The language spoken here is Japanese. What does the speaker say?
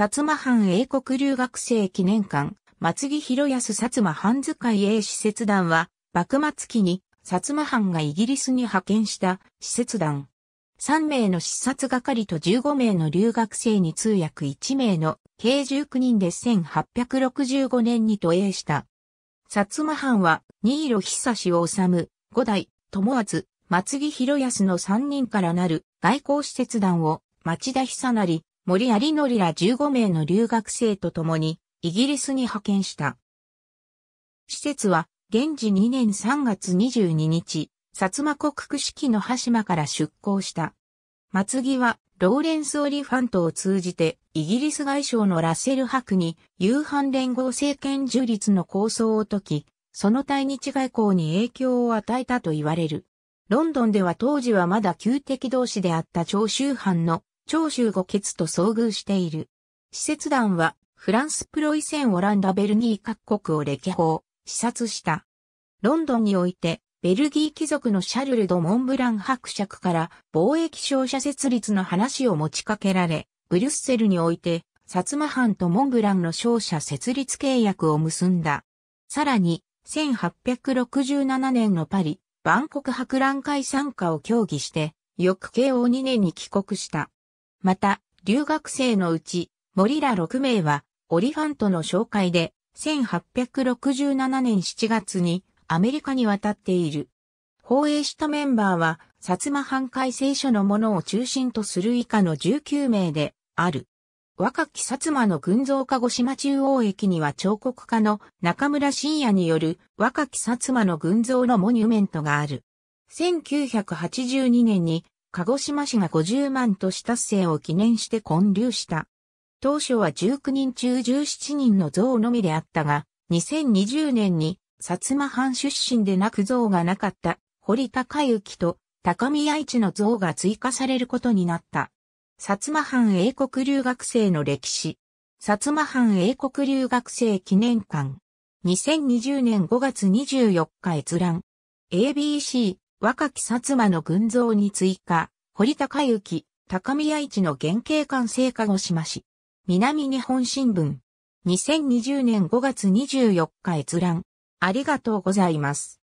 薩摩藩英国留学生記念館、松木博康薩摩藩遣い英使節団は、幕末期に薩摩藩がイギリスに派遣した使節団。3名の視察係と15名の留学生に通訳1名の計19人で1865年に渡英した。薩摩藩は、新色久志を治、む、五代、友厚、松木博康の3人からなる外交使節団を町田久成、森有則ら15名の留学生と共にイギリスに派遣した。施設は、現時2年3月22日、薩摩国区式の羽島から出港した。末木は、ローレンス・オリファントを通じて、イギリス外相のラッセル・ハクに、夕飯連合政権樹立の構想を解き、その対日外交に影響を与えたと言われる。ロンドンでは当時はまだ旧敵同士であった長州藩の長州五傑と遭遇している。使節団は、フランス、プロイセン、オランダ、ベルギー各国を歴訪、視察した。ロンドンにおいて、ベルギー貴族のシャルル・ド・モンブラン伯爵から貿易商社設立の話を持ちかけられ、ブリュッセルにおいて、薩摩藩とモンブランの商社設立契約を結んだ。さらに、1867年のパリ、万国博覧会参加を協議して、翌慶応2年に帰国した。また、留学生のうち、森ら6名は、オリファントの紹介で、1867年7月にアメリカに渡っている。放映したメンバーは、薩摩藩改正書のものを中心とする以下の19名である。若き薩摩の群像鹿児島中央駅には彫刻家の中村信也による若き薩摩の群像のモニュメントがある。1982年に鹿児島市が50万都市達成を記念して建立した。当初は19人中17人の像のみであったが、2020年に薩摩藩出身でなく像がなかった堀高之と高宮市の像が追加されることになった。薩摩藩英国留学生の歴史。薩摩藩英国留学生記念館。2020年5月24日閲覧。ABC 若き薩摩の群像に追加、堀高行、高宮市の原型完成化し島市。南日本新聞。2020年5月24日閲覧。ありがとうございます。